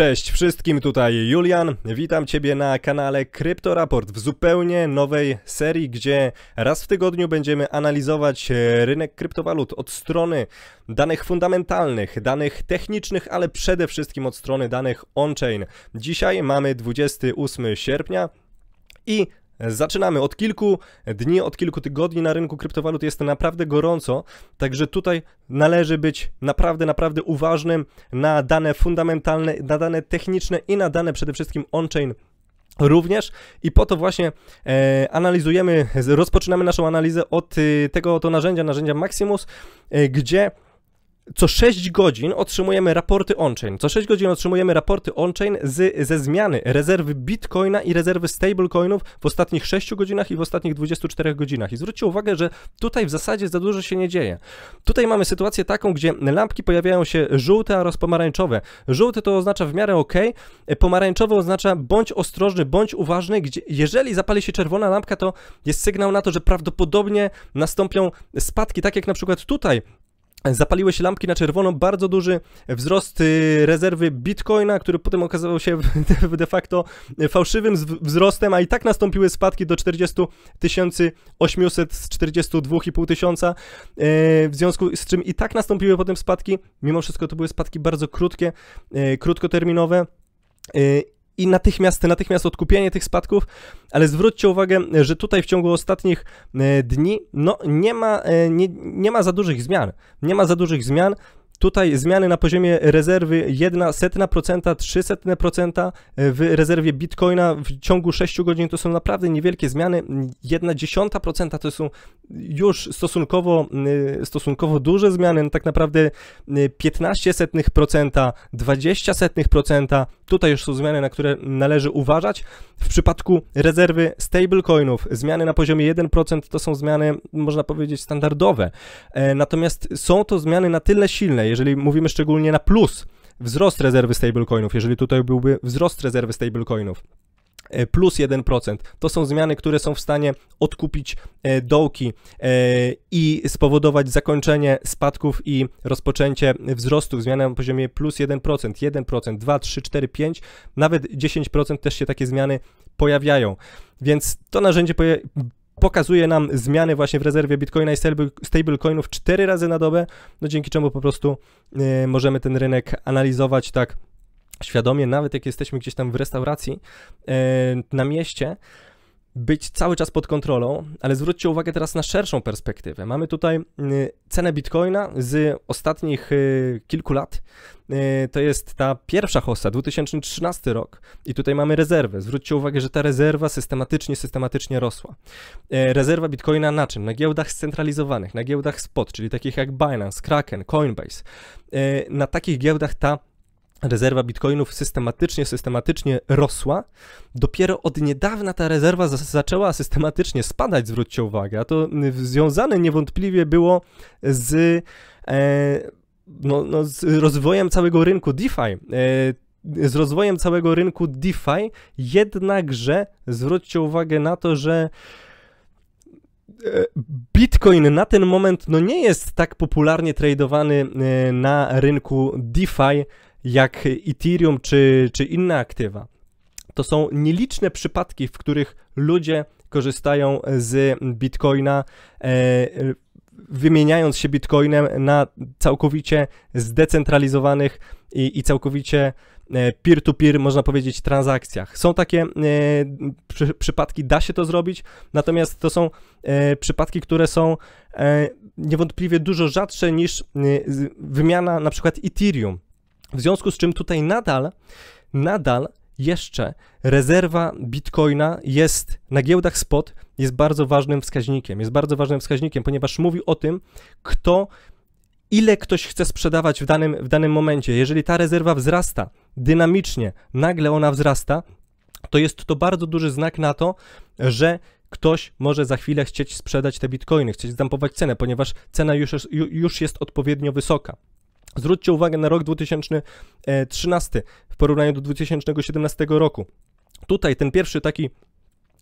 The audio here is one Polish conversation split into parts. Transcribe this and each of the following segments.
Cześć wszystkim, tutaj Julian. Witam Ciebie na kanale Kryptoraport w zupełnie nowej serii, gdzie raz w tygodniu będziemy analizować e, rynek kryptowalut od strony danych fundamentalnych, danych technicznych, ale przede wszystkim od strony danych on-chain. Dzisiaj mamy 28 sierpnia i Zaczynamy. Od kilku dni, od kilku tygodni na rynku kryptowalut jest naprawdę gorąco, także tutaj należy być naprawdę, naprawdę uważnym na dane fundamentalne, na dane techniczne i na dane przede wszystkim on-chain Również i po to właśnie e, analizujemy, rozpoczynamy naszą analizę od y, tego oto narzędzia, narzędzia Maximus, y, gdzie co 6 godzin otrzymujemy raporty on-chain. Co 6 godzin otrzymujemy raporty on-chain z, ze zmiany rezerwy bitcoina i rezerwy stablecoinów w ostatnich 6 godzinach i w ostatnich 24 godzinach. I zwróćcie uwagę, że tutaj w zasadzie za dużo się nie dzieje. Tutaj mamy sytuację taką, gdzie lampki pojawiają się żółte oraz pomarańczowe. Żółte to oznacza w miarę ok, pomarańczowe oznacza bądź ostrożny, bądź uważny, gdzie jeżeli zapali się czerwona lampka, to jest sygnał na to, że prawdopodobnie nastąpią spadki, tak jak na przykład tutaj Zapaliły się lampki na czerwono, bardzo duży wzrost y, rezerwy bitcoina, który potem okazał się de facto fałszywym wzrostem, a i tak nastąpiły spadki do 40 800 z 42 tysiąca, e, w związku z czym i tak nastąpiły potem spadki, mimo wszystko to były spadki bardzo krótkie, e, krótkoterminowe e, i natychmiast, natychmiast odkupianie tych spadków, ale zwróćcie uwagę, że tutaj w ciągu ostatnich e, dni no, nie, ma, e, nie, nie ma za dużych zmian. Nie ma za dużych zmian. Tutaj zmiany na poziomie rezerwy 1,1%, 300% e, w rezerwie bitcoina w ciągu 6 godzin to są naprawdę niewielkie zmiany. 1,1% to są już stosunkowo, e, stosunkowo duże zmiany, no tak naprawdę 15%, e, 20%. Tutaj już są zmiany, na które należy uważać. W przypadku rezerwy stablecoinów zmiany na poziomie 1% to są zmiany, można powiedzieć, standardowe. Natomiast są to zmiany na tyle silne, jeżeli mówimy szczególnie na plus, wzrost rezerwy stablecoinów, jeżeli tutaj byłby wzrost rezerwy stablecoinów, e, plus 1%. To są zmiany, które są w stanie odkupić e, dołki e, i spowodować zakończenie spadków i rozpoczęcie wzrostów. Zmiana na poziomie plus 1%, 1%, 2, 3, 4, 5, nawet 10% też się takie zmiany pojawiają. Więc to narzędzie pokazuje nam zmiany właśnie w rezerwie bitcoina i stablecoinów cztery razy na dobę, no dzięki czemu po prostu yy, możemy ten rynek analizować tak świadomie, nawet jak jesteśmy gdzieś tam w restauracji yy, na mieście, być cały czas pod kontrolą, ale zwróćcie uwagę teraz na szerszą perspektywę. Mamy tutaj y, cenę bitcoina z ostatnich y, kilku lat. Y, to jest ta pierwsza hossa, 2013 rok i tutaj mamy rezerwę. Zwróćcie uwagę, że ta rezerwa systematycznie, systematycznie rosła. Rezerwa bitcoina na czym? Na giełdach scentralizowanych, na giełdach spot, czyli takich jak Binance, Kraken, Coinbase. Na takich giełdach ta rezerwa bitcoinów systematycznie, systematycznie rosła. Dopiero od niedawna ta rezerwa zaczęła systematycznie spadać, zwróćcie uwagę, a to y, związane niewątpliwie było z, e, no, no, z rozwojem całego rynku DeFi. E, z rozwojem całego rynku DeFi, jednakże zwróćcie uwagę na to, że e, Bitcoin na ten moment no nie jest tak popularnie tradowany e, na rynku DeFi jak Ethereum czy, czy inne aktywa. To są nieliczne przypadki, w których ludzie korzystają z bitcoina. E, wymieniając się bitcoinem na całkowicie zdecentralizowanych i, i całkowicie e, peer-to-peer, -peer, można powiedzieć, transakcjach. Są takie e, przy, przypadki, da się to zrobić, natomiast to są e, przypadki, które są e, niewątpliwie dużo rzadsze niż e, wymiana na przykład Ethereum. W związku z czym tutaj nadal, nadal jeszcze rezerwa bitcoina jest na giełdach spot, jest bardzo ważnym wskaźnikiem. Jest bardzo ważnym wskaźnikiem, ponieważ mówi o tym, kto ile ktoś chce sprzedawać w danym, w danym momencie. Jeżeli ta rezerwa wzrasta dynamicznie, nagle ona wzrasta, to jest to bardzo duży znak na to, że ktoś może za chwilę chcieć sprzedać te bitcoiny, chcieć zdampować cenę, ponieważ cena już jest, już jest odpowiednio wysoka. Zwróćcie uwagę na rok 2013 e, w porównaniu do 2017 roku. Tutaj ten pierwszy taki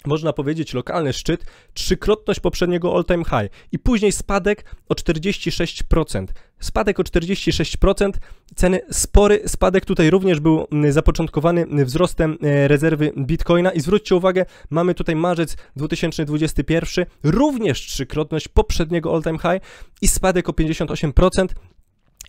można powiedzieć, lokalny szczyt, trzykrotność poprzedniego all-time high i później spadek o 46%. Spadek o 46%, ceny spory, spadek tutaj również był zapoczątkowany wzrostem e, rezerwy bitcoina i zwróćcie uwagę, mamy tutaj marzec 2021, również trzykrotność poprzedniego all-time high i spadek o 58%,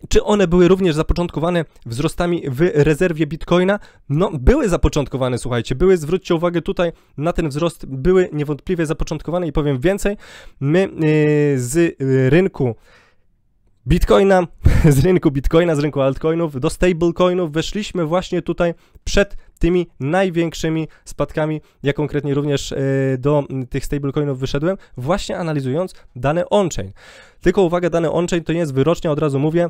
czy one były również zapoczątkowane wzrostami w rezerwie bitcoina? No, były zapoczątkowane, słuchajcie, były, zwróćcie uwagę tutaj na ten wzrost, były niewątpliwie zapoczątkowane i powiem więcej. My yy, z rynku Bitcoina, z rynku Bitcoina, z rynku altcoinów do stablecoinów weszliśmy właśnie tutaj przed tymi największymi spadkami. Ja konkretnie również y, do tych stablecoinów wyszedłem, właśnie analizując dane on-chain. Tylko uwaga, dane on-chain to nie jest wyrocznia, od razu mówię,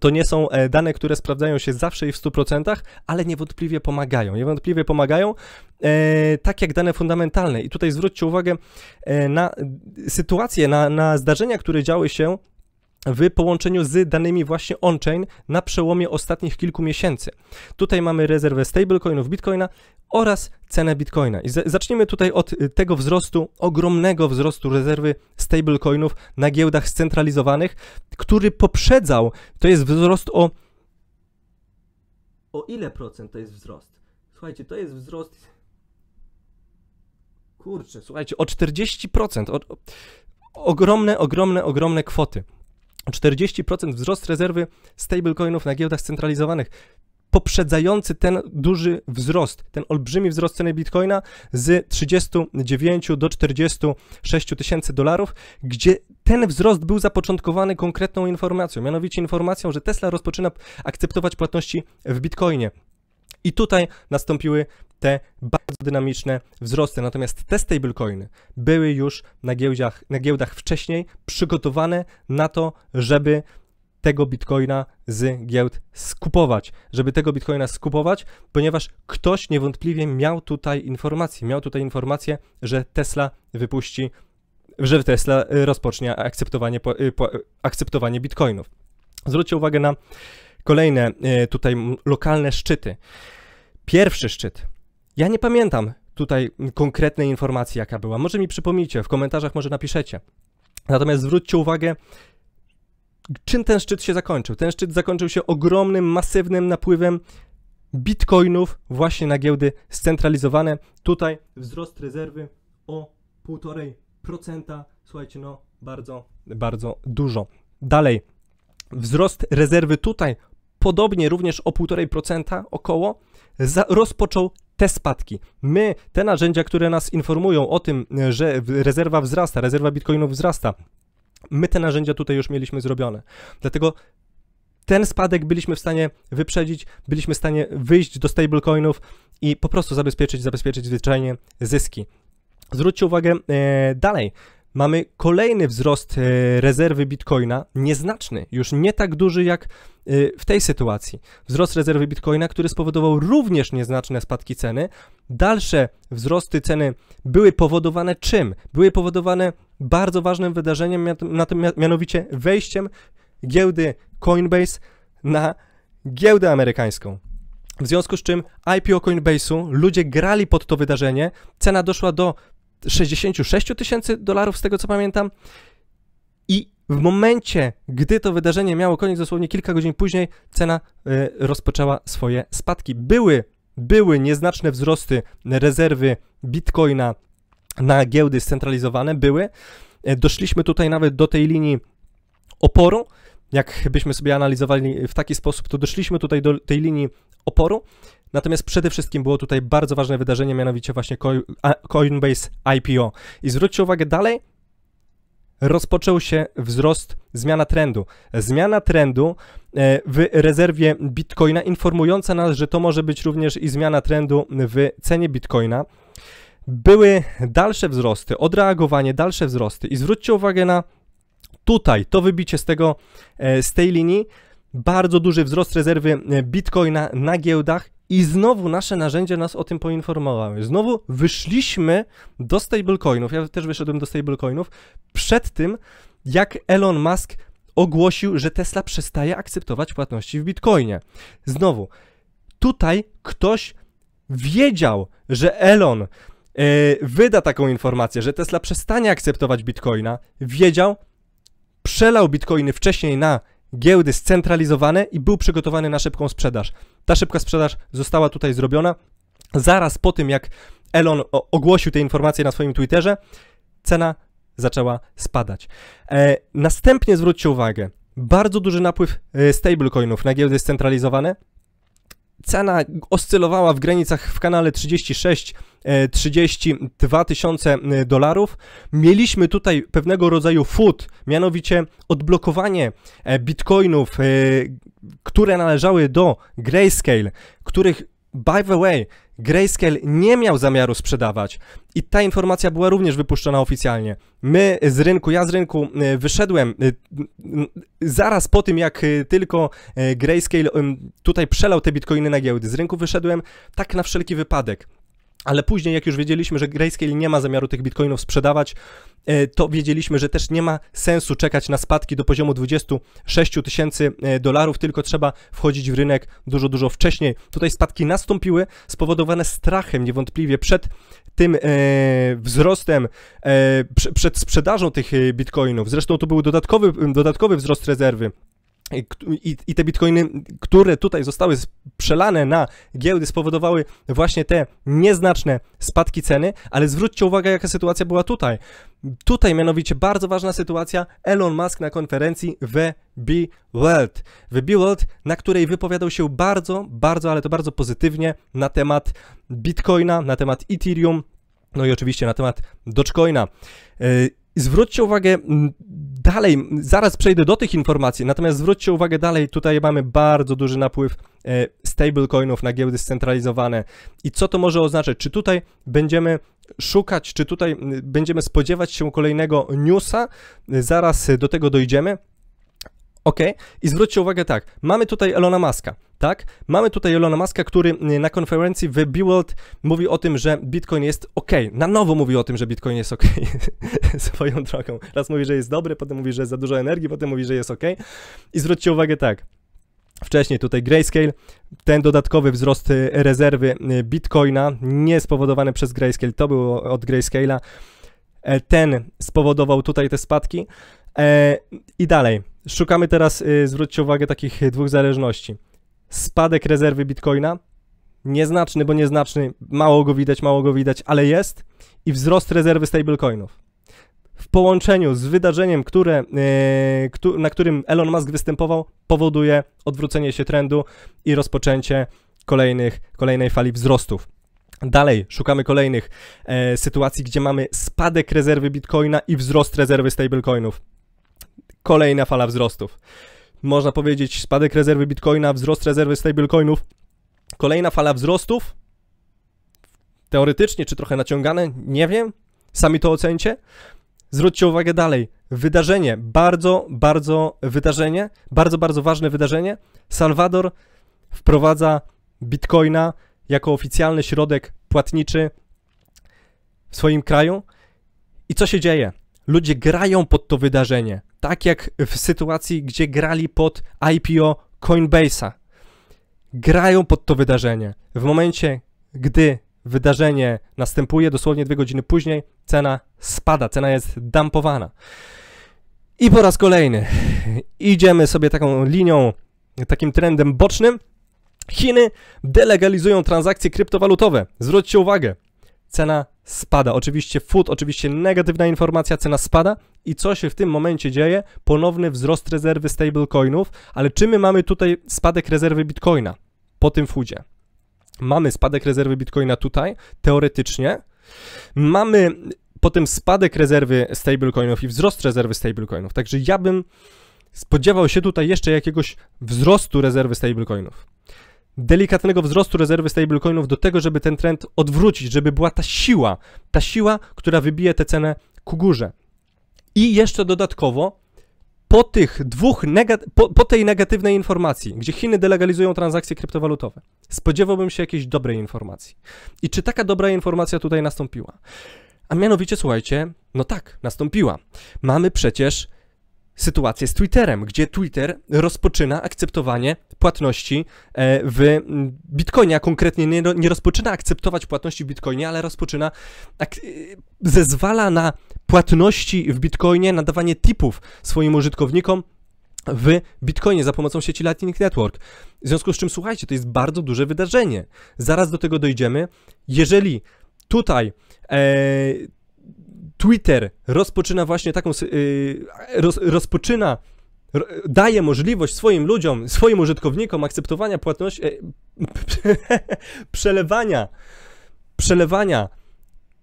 to nie są e, dane, które sprawdzają się zawsze i w 100%, ale niewątpliwie pomagają. Niewątpliwie pomagają, e, tak jak dane fundamentalne. I tutaj zwróćcie uwagę e, na sytuację, na, na zdarzenia, które działy się w połączeniu z danymi właśnie on-chain na przełomie ostatnich kilku miesięcy. Tutaj mamy rezerwę stablecoinów Bitcoina oraz cenę Bitcoina. I zacznijmy tutaj od y, tego wzrostu, ogromnego wzrostu rezerwy stablecoinów na giełdach scentralizowanych, który poprzedzał, to jest wzrost o... O ile procent to jest wzrost? Słuchajcie, to jest wzrost... Kurczę, słuchajcie, o 40%. O... Ogromne, ogromne, ogromne kwoty. 40% wzrost rezerwy stablecoinów na giełdach scentralizowanych poprzedzający ten duży wzrost, ten olbrzymi wzrost ceny bitcoina z 39 do 46 tysięcy dolarów, gdzie ten wzrost był zapoczątkowany konkretną informacją, mianowicie informacją, że Tesla rozpoczyna akceptować płatności w bitcoinie. I tutaj nastąpiły te bardzo dynamiczne wzrosty. Natomiast te stablecoiny były już na giełdach, na giełdach wcześniej przygotowane na to, żeby tego bitcoina z giełd skupować, żeby tego bitcoina skupować, ponieważ ktoś niewątpliwie miał tutaj informację, miał tutaj informację, że Tesla wypuści, że Tesla rozpocznie akceptowanie, y, akceptowanie bitcoinów. Zwróćcie uwagę na kolejne y, tutaj lokalne szczyty. Pierwszy szczyt ja nie pamiętam tutaj konkretnej informacji, jaka była. Może mi przypomnicie, w komentarzach może napiszecie. Natomiast zwróćcie uwagę, czym ten szczyt się zakończył. Ten szczyt zakończył się ogromnym, masywnym napływem bitcoinów właśnie na giełdy scentralizowane. Tutaj wzrost rezerwy o 1,5%. Słuchajcie, no bardzo, bardzo dużo. Dalej, wzrost rezerwy tutaj podobnie również o 1,5% około rozpoczął te spadki. My, te narzędzia, które nas informują o tym, e, że rezerwa wzrasta, rezerwa bitcoinów wzrasta, my te narzędzia tutaj już mieliśmy zrobione. Dlatego ten spadek byliśmy w stanie wyprzedzić, byliśmy w stanie wyjść do stablecoinów i po prostu zabezpieczyć, zabezpieczyć zwyczajnie zyski. Zwróćcie uwagę e, dalej mamy kolejny wzrost e, rezerwy bitcoina, nieznaczny, już nie tak duży jak e, w tej sytuacji. Wzrost rezerwy bitcoina, który spowodował również nieznaczne spadki ceny. Dalsze wzrosty ceny były powodowane czym? Były powodowane bardzo ważnym wydarzeniem, mianowicie wejściem giełdy Coinbase na giełdę amerykańską. W związku z czym IPO Coinbase'u ludzie grali pod to wydarzenie, cena doszła do 66 tysięcy dolarów, z tego co pamiętam. I w momencie, gdy to wydarzenie miało koniec, dosłownie kilka godzin później, cena e, rozpoczęła swoje spadki. Były, były nieznaczne wzrosty rezerwy bitcoina na giełdy scentralizowane, były. E, doszliśmy tutaj nawet do tej linii oporu. Jakbyśmy sobie analizowali w taki sposób, to doszliśmy tutaj do tej linii oporu. Natomiast przede wszystkim było tutaj bardzo ważne wydarzenie, mianowicie właśnie Coinbase IPO. I zwróćcie uwagę dalej, rozpoczął się wzrost, zmiana trendu. Zmiana trendu e, w rezerwie bitcoina, informująca nas, że to może być również i zmiana trendu w cenie bitcoina. Były dalsze wzrosty, odreagowanie, dalsze wzrosty. I zwróćcie uwagę na tutaj, to wybicie z, tego, e, z tej linii. Bardzo duży wzrost rezerwy e, bitcoina na giełdach i znowu nasze narzędzie nas o tym poinformowały. Znowu wyszliśmy do stablecoinów. Ja też wyszedłem do stablecoinów przed tym, jak Elon Musk ogłosił, że Tesla przestaje akceptować płatności w Bitcoinie. Znowu, tutaj ktoś wiedział, że Elon yy, wyda taką informację, że Tesla przestanie akceptować Bitcoina. Wiedział, przelał Bitcoiny wcześniej na giełdy scentralizowane i był przygotowany na szybką sprzedaż. Ta szybka sprzedaż została tutaj zrobiona. Zaraz po tym, jak Elon ogłosił te informacje na swoim Twitterze, cena zaczęła spadać. E, następnie zwróćcie uwagę, bardzo duży napływ e, stablecoinów na giełdy scentralizowane. Cena oscylowała w granicach w kanale 36 32 e, tysiące e, dolarów. Mieliśmy tutaj pewnego rodzaju food, mianowicie odblokowanie e, bitcoinów, które należały do Grayscale, których by the way, Grayscale nie miał zamiaru sprzedawać i ta informacja była również wypuszczona oficjalnie. My z rynku, ja z rynku wyszedłem zaraz po tym, jak tylko Grayscale tutaj przelał te bitcoiny na giełdy. Z rynku wyszedłem tak na wszelki wypadek. Ale później, jak już wiedzieliśmy, że Grayscale nie ma zamiaru tych bitcoinów sprzedawać, e, to wiedzieliśmy, że też nie ma sensu czekać na spadki do poziomu 26 tysięcy e, dolarów, tylko trzeba wchodzić w rynek dużo, dużo wcześniej. Tutaj spadki nastąpiły, spowodowane strachem niewątpliwie przed tym e, wzrostem, przed sprzedażą tych bitcoinów. Zresztą to był dodatkowy, dodatkowy wzrost rezerwy. I, I, te bitcoiny, które tutaj zostały przelane na giełdy, spowodowały właśnie te nieznaczne spadki ceny, ale zwróćcie uwagę, jaka sytuacja była tutaj. Tutaj mianowicie bardzo ważna sytuacja Elon Musk na konferencji w B-World. W B-World, na której wypowiadał się bardzo, bardzo, ale to bardzo pozytywnie na temat bitcoina, na temat Ethereum, no i oczywiście na temat Dogecoina. Y, zwróćcie uwagę, Dalej, zaraz przejdę do tych informacji, natomiast zwróćcie uwagę dalej, tutaj mamy bardzo duży napływ e, stablecoinów na giełdy scentralizowane. I co to może oznaczać? Czy tutaj będziemy szukać, czy tutaj będziemy spodziewać się kolejnego newsa? Zaraz do tego dojdziemy. Ok? I zwróćcie uwagę tak, mamy tutaj Elona Muska, tak? Mamy tutaj Elona Muska, który y, na konferencji w Build mówi o tym, że Bitcoin jest ok. Na nowo mówi o tym, że Bitcoin jest ok. Swoją drogą. Raz mówi, że jest dobry, potem mówi, że jest za dużo energii, potem mówi, że jest ok. I zwróćcie uwagę tak, Wcześniej tutaj Grayscale, ten dodatkowy wzrost y, rezerwy y, Bitcoina, nie spowodowany przez Grayscale, to było od Grayscale'a, e, ten spowodował tutaj te spadki. E, I dalej, Szukamy teraz, y, zwróćcie uwagę, takich y, dwóch zależności. Spadek rezerwy bitcoina, nieznaczny, bo nieznaczny, mało go widać, mało go widać, ale jest, i wzrost rezerwy stablecoinów. W połączeniu z wydarzeniem, które, y, na którym Elon Musk występował, powoduje odwrócenie się trendu i rozpoczęcie kolejnych, kolejnej fali wzrostów. Dalej szukamy kolejnych e, sytuacji, gdzie mamy spadek rezerwy bitcoina i wzrost rezerwy stablecoinów kolejna fala wzrostów. Można powiedzieć spadek rezerwy bitcoina, wzrost rezerwy stablecoinów, kolejna fala wzrostów. Teoretycznie, czy trochę naciągane, nie wiem. Sami to ocencie. Zwróćcie uwagę dalej. Wydarzenie, bardzo, bardzo wydarzenie, bardzo, bardzo ważne wydarzenie. Salwador wprowadza bitcoina jako oficjalny środek płatniczy w swoim kraju. I co się dzieje? Ludzie grają pod to wydarzenie tak jak w sytuacji, gdzie grali pod IPO Coinbase'a. Grają pod to wydarzenie. W momencie, gdy wydarzenie następuje, dosłownie dwie godziny później, cena spada, cena jest dumpowana. I po raz kolejny idziemy sobie taką linią, takim trendem bocznym. Chiny delegalizują transakcje kryptowalutowe. Zwróćcie uwagę, cena spada. Oczywiście food, oczywiście negatywna informacja, cena spada i co się w tym momencie dzieje? Ponowny wzrost rezerwy stablecoinów, ale czy my mamy tutaj spadek rezerwy bitcoina po tym foodzie? Mamy spadek rezerwy bitcoina tutaj, teoretycznie. Mamy potem spadek rezerwy stablecoinów i wzrost rezerwy stablecoinów. Także ja bym spodziewał się tutaj jeszcze jakiegoś wzrostu rezerwy stablecoinów delikatnego wzrostu rezerwy stablecoinów do tego, żeby ten trend odwrócić, żeby była ta siła, ta siła, która wybije tę cenę ku górze. I jeszcze dodatkowo po tych dwóch, po, po, tej negatywnej informacji, gdzie Chiny delegalizują transakcje kryptowalutowe, spodziewałbym się jakiejś dobrej informacji. I czy taka dobra informacja tutaj nastąpiła? A mianowicie, słuchajcie, no tak, nastąpiła. Mamy przecież sytuację z Twitterem, gdzie Twitter rozpoczyna akceptowanie płatności e, w Bitcoinie, a konkretnie nie, nie rozpoczyna akceptować płatności w Bitcoinie, ale rozpoczyna, e, zezwala na płatności w Bitcoinie, nadawanie tipów swoim użytkownikom w Bitcoinie za pomocą sieci Lightning Network. W związku z czym, słuchajcie, to jest bardzo duże wydarzenie. Zaraz do tego dojdziemy. Jeżeli tutaj e, Twitter rozpoczyna właśnie taką, yy, roz, rozpoczyna, daje możliwość swoim ludziom, swoim użytkownikom akceptowania płatności, e, przelewania, przelewania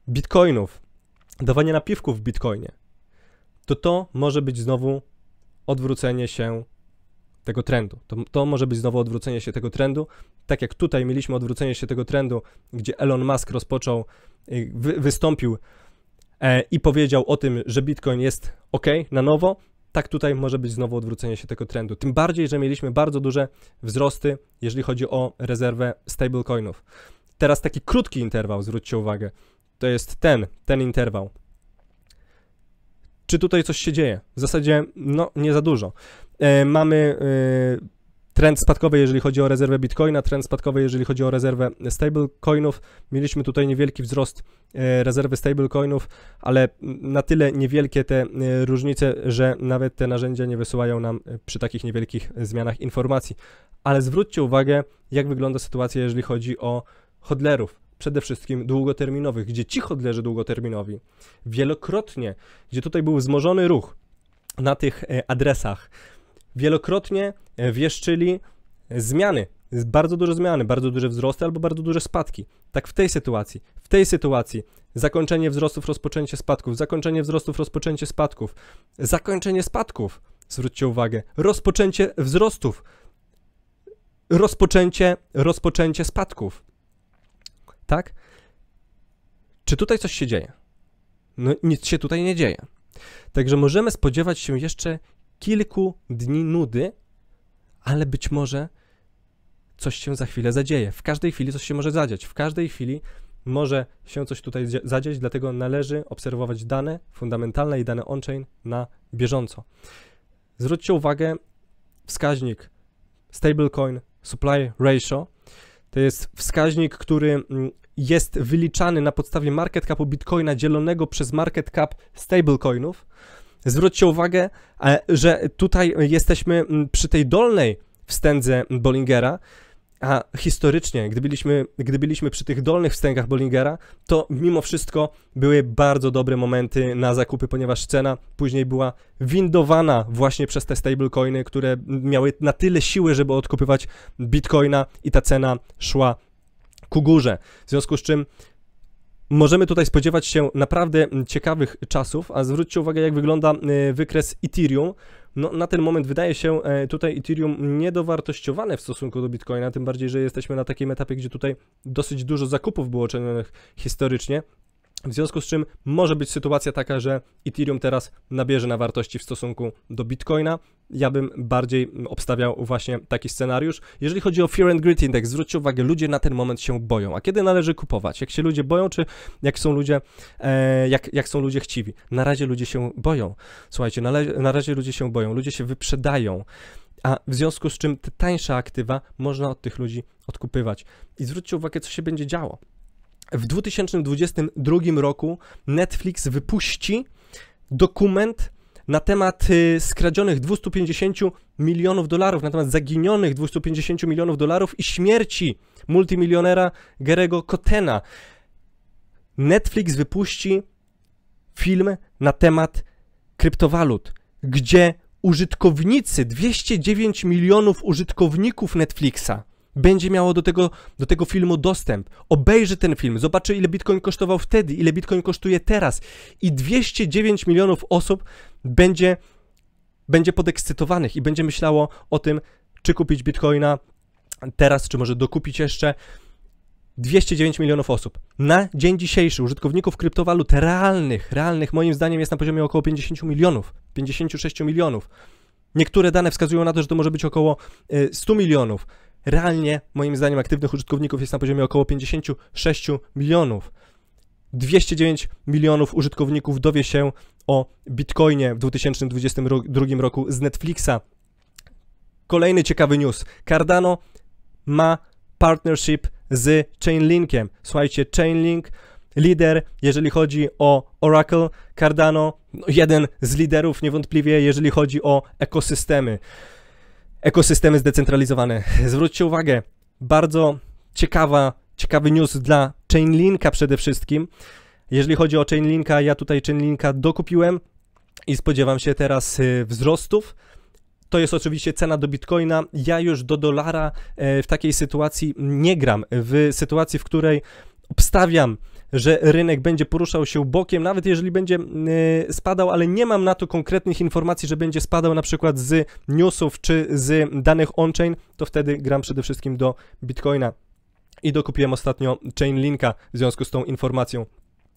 bitcoinów, dawania napiwków w bitcoinie, to to może być znowu odwrócenie się tego trendu. To, to może być znowu odwrócenie się tego trendu, tak jak tutaj mieliśmy odwrócenie się tego trendu, gdzie Elon Musk rozpoczął, y, wy, wystąpił E, i powiedział o tym, że Bitcoin jest ok na nowo, tak tutaj może być znowu odwrócenie się tego trendu. Tym bardziej, że mieliśmy bardzo duże wzrosty, jeżeli chodzi o rezerwę stablecoinów. Teraz taki krótki interwał, zwróćcie uwagę. To jest ten, ten interwał. Czy tutaj coś się dzieje? W zasadzie, no, nie za dużo. E, mamy e, trend spadkowy, jeżeli chodzi o rezerwę Bitcoina, trend spadkowy, jeżeli chodzi o rezerwę stablecoinów. Mieliśmy tutaj niewielki wzrost e, rezerwy stablecoinów, ale na tyle niewielkie te e, różnice, że nawet te narzędzia nie wysyłają nam e, przy takich niewielkich zmianach informacji. Ale zwróćcie uwagę, jak wygląda sytuacja, jeżeli chodzi o hodlerów przede wszystkim długoterminowych, gdzie ci hodlerzy długoterminowi wielokrotnie, gdzie tutaj był wzmożony ruch na tych adresach, wielokrotnie e, wieszczyli zmiany, bardzo duże zmiany, bardzo duże wzrosty albo bardzo duże spadki. Tak w tej sytuacji, w tej sytuacji zakończenie wzrostów, rozpoczęcie spadków, zakończenie wzrostów, rozpoczęcie spadków, zakończenie spadków, zwróćcie uwagę, rozpoczęcie wzrostów, rozpoczęcie, rozpoczęcie spadków. Tak? Czy tutaj coś się dzieje? No nic się tutaj nie dzieje. Także możemy spodziewać się jeszcze kilku dni nudy, ale być może coś się za chwilę zadzieje. W każdej chwili coś się może zadziać. W każdej chwili może się coś tutaj zadzieć, dlatego należy obserwować dane fundamentalne i dane on-chain na bieżąco. Zwróćcie uwagę, wskaźnik stablecoin supply ratio to jest wskaźnik, który mm, jest wyliczany na podstawie market capu bitcoina dzielonego przez market cap stablecoinów. Zwróćcie uwagę, e, że tutaj jesteśmy mm, przy tej dolnej wstędze Bollingera, a historycznie, gdy byliśmy, gdy byliśmy przy tych dolnych wstęgach Bollingera, to mimo wszystko były bardzo dobre momenty na zakupy, ponieważ cena później była windowana właśnie przez te stablecoiny, które miały na tyle siły, żeby odkupywać bitcoina i ta cena szła ku górze. W związku z czym Możemy tutaj spodziewać się naprawdę ciekawych czasów, a zwróćcie uwagę, jak wygląda e, wykres Ethereum. No, na ten moment wydaje się e, tutaj Ethereum niedowartościowane w stosunku do Bitcoina, tym bardziej, że jesteśmy na takim etapie, gdzie tutaj dosyć dużo zakupów było czynionych historycznie, w związku z czym może być sytuacja taka, że Ethereum teraz nabierze na wartości w stosunku do Bitcoina. Ja bym bardziej mm, obstawiał właśnie taki scenariusz. Jeżeli chodzi o Fear and Greed Index, zwróćcie uwagę, ludzie na ten moment się boją. A kiedy należy kupować? Jak się ludzie boją, czy jak są ludzie, e, jak, jak są ludzie chciwi? Na razie ludzie się boją. Słuchajcie, na, na razie ludzie się boją, ludzie się wyprzedają a w związku z czym te tańsze aktywa można od tych ludzi odkupywać. I zwróćcie uwagę, co się będzie działo w 2022 roku Netflix wypuści dokument na temat y, skradzionych 250 milionów dolarów, na temat zaginionych 250 milionów dolarów i śmierci multimilionera Gerego Kotena. Netflix wypuści film na temat kryptowalut, gdzie użytkownicy, 209 milionów użytkowników Netflixa, będzie miało do tego, do tego filmu dostęp. Obejrzy ten film, zobaczy ile Bitcoin kosztował wtedy, ile Bitcoin kosztuje teraz i 209 milionów osób będzie, będzie podekscytowanych i będzie myślało o tym, czy kupić Bitcoina teraz, czy może dokupić jeszcze. 209 milionów osób. Na dzień dzisiejszy użytkowników kryptowalut realnych, realnych moim zdaniem jest na poziomie około 50 milionów, 56 milionów. Niektóre dane wskazują na to, że to może być około 100 y, milionów realnie, moim zdaniem, aktywnych użytkowników jest na poziomie około 56 milionów. 209 milionów użytkowników dowie się o Bitcoinie w 2022 roku z Netflixa. Kolejny ciekawy news. Cardano ma partnership z Chainlinkiem. Słuchajcie, Chainlink lider, jeżeli chodzi o Oracle, Cardano, no, jeden z liderów niewątpliwie, jeżeli chodzi o ekosystemy ekosystemy zdecentralizowane. Zwróćcie uwagę, bardzo ciekawa, ciekawy news dla Chainlinka przede wszystkim. Jeżeli chodzi o Chainlinka, ja tutaj Chainlinka dokupiłem i spodziewam się teraz y, wzrostów. To jest oczywiście cena do bitcoina. Ja już do dolara e, w takiej sytuacji nie gram. W sytuacji, w której obstawiam że rynek będzie poruszał się bokiem, nawet jeżeli będzie y, spadał, ale nie mam na to konkretnych informacji, że będzie spadał na przykład z newsów czy z danych on-chain, to wtedy gram przede wszystkim do Bitcoina. I dokupiłem ostatnio Chainlinka w związku z tą informacją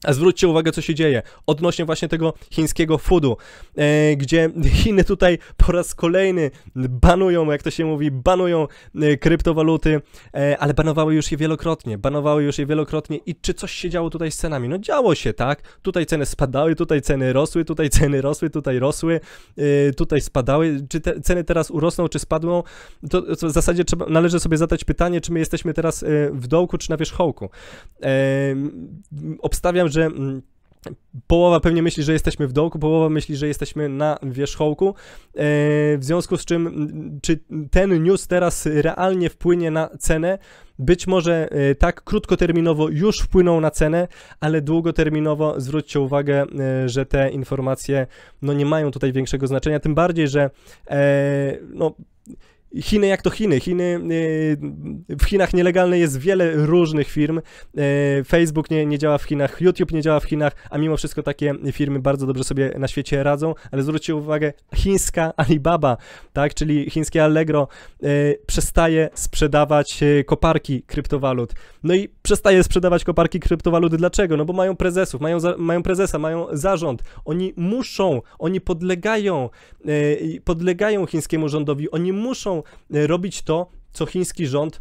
zwróćcie uwagę, co się dzieje odnośnie właśnie tego chińskiego foodu, e, gdzie Chiny tutaj po raz kolejny banują, jak to się mówi, banują e, kryptowaluty, e, ale banowały już je wielokrotnie, banowały już je wielokrotnie i czy coś się działo tutaj z cenami? No działo się, tak? Tutaj ceny spadały, tutaj ceny rosły, tutaj ceny rosły, tutaj rosły, e, tutaj spadały. Czy te ceny teraz urosną, czy spadną? To, w zasadzie trzeba, należy sobie zadać pytanie, czy my jesteśmy teraz e, w dołku, czy na wierzchołku. E, obstawiam, że mm, Połowa pewnie myśli, że jesteśmy w dołku, połowa myśli, że jesteśmy na wierzchołku. E, w związku z czym, mm, czy ten news teraz realnie wpłynie na cenę? Być może e, tak krótkoterminowo już wpłynął na cenę, ale długoterminowo zwróćcie uwagę, e, że te informacje no, nie mają tutaj większego znaczenia. Tym bardziej, że no Chiny jak to Chiny. Chiny y, w Chinach nielegalne jest wiele różnych firm. Y, Facebook nie, nie działa w Chinach, YouTube nie działa w Chinach, a mimo wszystko takie firmy bardzo dobrze sobie na świecie radzą, ale zwróćcie uwagę, chińska Alibaba, tak, czyli chińskie Allegro y, przestaje sprzedawać koparki kryptowalut. No i przestaje sprzedawać koparki kryptowalut dlaczego? No bo mają prezesów, mają, za, mają prezesa, mają zarząd. Oni muszą, oni podlegają podlegają chińskiemu rządowi, oni muszą Y, robić to, co chiński rząd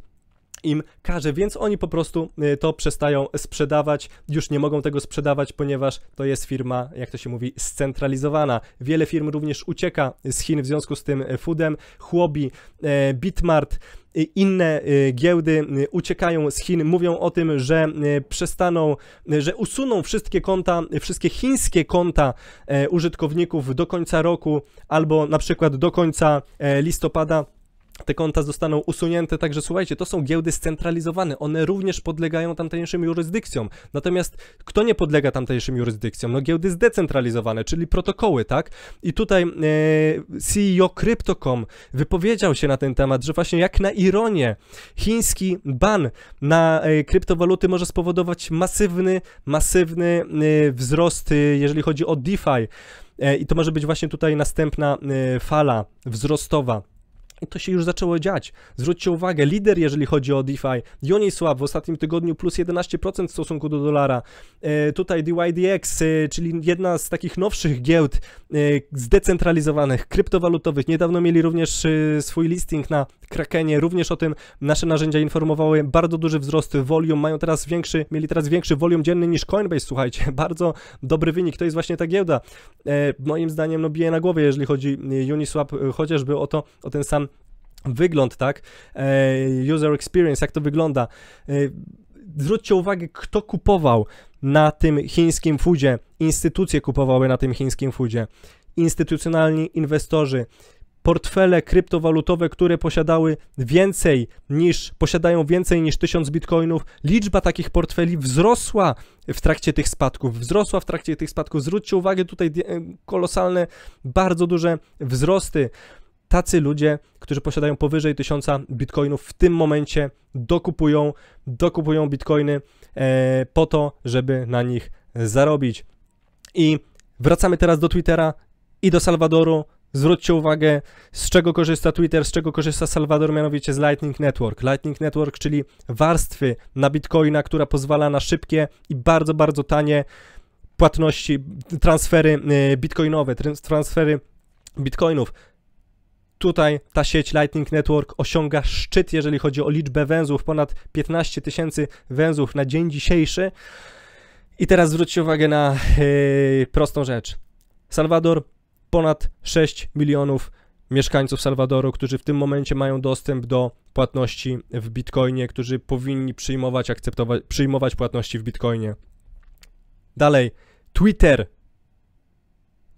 im każe, więc oni po prostu y, to przestają sprzedawać, już nie mogą tego sprzedawać, ponieważ to jest firma, jak to się mówi, scentralizowana. Wiele firm również ucieka z Chin w związku z tym y, foodem, Chłobi, Bitmart, inne giełdy uciekają z Chin, mówią o tym, że przestaną, że usuną wszystkie konta, wszystkie chińskie konta użytkowników do końca roku albo na przykład do końca listopada te konta zostaną usunięte, także słuchajcie, to są giełdy scentralizowane, one również podlegają tamtejszym jurysdykcjom. Natomiast kto nie podlega tamtejszym jurysdykcjom? No giełdy zdecentralizowane, czyli protokoły, tak? I tutaj e, CEO Crypto.com wypowiedział się na ten temat, że właśnie jak na ironię, chiński ban na e, kryptowaluty może spowodować masywny, masywny e, wzrost, e, jeżeli chodzi o DeFi. E, I to może być właśnie tutaj następna e, fala wzrostowa i to się już zaczęło dziać. Zwróćcie uwagę, lider, jeżeli chodzi o DeFi, Uniswap w ostatnim tygodniu plus 11% w stosunku do dolara. E, tutaj DYDX, e, czyli jedna z takich nowszych giełd e, zdecentralizowanych, kryptowalutowych. Niedawno mieli również e, swój listing na Krakenie, również o tym nasze narzędzia informowały. Bardzo duży wzrost volume, mają teraz większy, mieli teraz większy volume dzienny niż Coinbase, słuchajcie. Bardzo dobry wynik, to jest właśnie ta giełda. E, moim zdaniem, no bije na głowie, jeżeli chodzi e, Uniswap chociażby o to, o ten sam wygląd, tak? E, user experience, jak to wygląda. E, zwróćcie uwagę, kto kupował na tym chińskim foodzie, instytucje kupowały na tym chińskim foodzie, instytucjonalni inwestorzy, portfele kryptowalutowe, które posiadały więcej niż, posiadają więcej niż 1000 bitcoinów, liczba takich portfeli wzrosła w trakcie tych spadków, wzrosła w trakcie tych spadków. Zwróćcie uwagę, tutaj e, kolosalne, bardzo duże wzrosty. Tacy ludzie którzy posiadają powyżej 1000 bitcoinów w tym momencie dokupują, dokupują bitcoiny e, po to, żeby na nich zarobić. I wracamy teraz do Twittera i do Salwadoru. Zwróćcie uwagę, z czego korzysta Twitter, z czego korzysta Salwador, mianowicie z Lightning Network. Lightning Network, czyli warstwy na bitcoina, która pozwala na szybkie i bardzo, bardzo tanie płatności, transfery y, bitcoinowe, transfery bitcoinów. Tutaj ta sieć Lightning Network osiąga szczyt, jeżeli chodzi o liczbę węzłów, ponad 15 tysięcy węzłów na dzień dzisiejszy. I teraz zwróćcie uwagę na yy, prostą rzecz. Salwador, ponad 6 milionów mieszkańców Salwadoru, którzy w tym momencie mają dostęp do płatności w bitcoinie, którzy powinni przyjmować, akceptować, przyjmować płatności w bitcoinie. Dalej, Twitter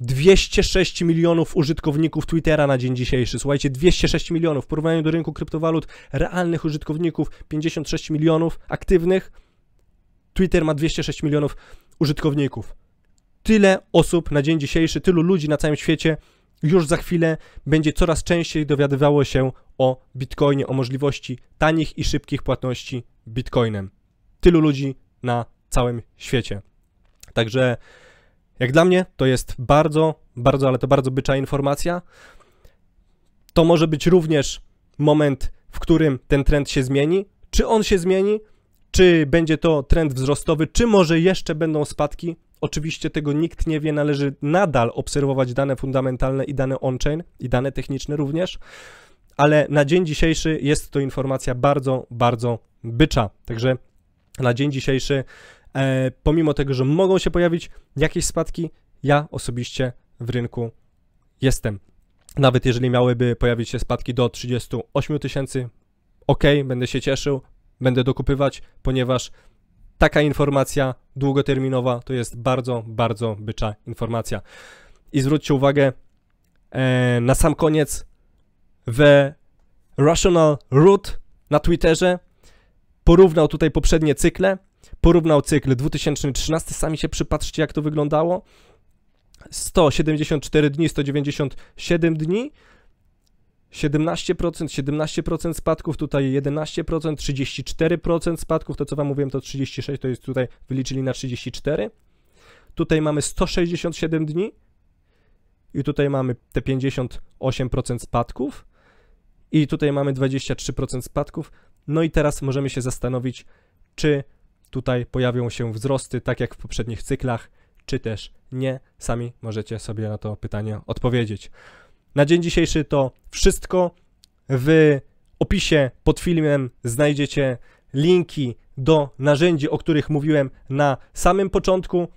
206 milionów użytkowników Twittera na dzień dzisiejszy. Słuchajcie, 206 milionów w porównaniu do rynku kryptowalut, realnych użytkowników 56 milionów aktywnych. Twitter ma 206 milionów użytkowników. Tyle osób na dzień dzisiejszy, tylu ludzi na całym świecie już za chwilę będzie coraz częściej dowiadywało się o Bitcoinie, o możliwości tanich i szybkich płatności Bitcoinem. Tylu ludzi na całym świecie. Także jak dla mnie to jest bardzo, bardzo, ale to bardzo bycza informacja. To może być również moment, w którym ten trend się zmieni. Czy on się zmieni, czy będzie to trend wzrostowy, czy może jeszcze będą spadki. Oczywiście tego nikt nie wie, należy nadal obserwować dane fundamentalne i dane on-chain, i dane techniczne również, ale na dzień dzisiejszy jest to informacja bardzo, bardzo bycza. Także na dzień dzisiejszy E, pomimo tego, że mogą się pojawić jakieś spadki, ja osobiście w rynku jestem. Nawet jeżeli miałyby pojawić się spadki do 38 tysięcy, ok, będę się cieszył, będę dokupywać, ponieważ taka informacja długoterminowa to jest bardzo, bardzo bycza informacja. I zwróćcie uwagę e, na sam koniec W Rational Root na Twitterze porównał tutaj poprzednie cykle porównał cykl 2013, sami się przypatrzcie jak to wyglądało. 174 dni, 197 dni, 17%, 17% spadków, tutaj 11%, 34% spadków, to co wam mówiłem to 36, to jest tutaj wyliczyli na 34. Tutaj mamy 167 dni i tutaj mamy te 58% spadków i tutaj mamy 23% spadków. No i teraz możemy się zastanowić, czy Tutaj pojawią się wzrosty, tak jak w poprzednich cyklach, czy też nie. Sami możecie sobie na to pytanie odpowiedzieć. Na dzień dzisiejszy to wszystko. W opisie pod filmem znajdziecie linki do narzędzi, o których mówiłem na samym początku,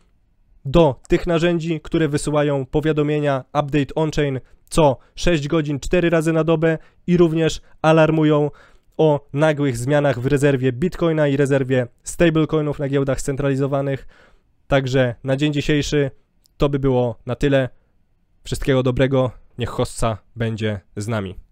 do tych narzędzi, które wysyłają powiadomienia update on-chain co 6 godzin 4 razy na dobę i również alarmują o nagłych zmianach w rezerwie Bitcoina i rezerwie stablecoinów na giełdach scentralizowanych. Także na dzień dzisiejszy to by było na tyle. Wszystkiego dobrego. Niech hostca będzie z nami.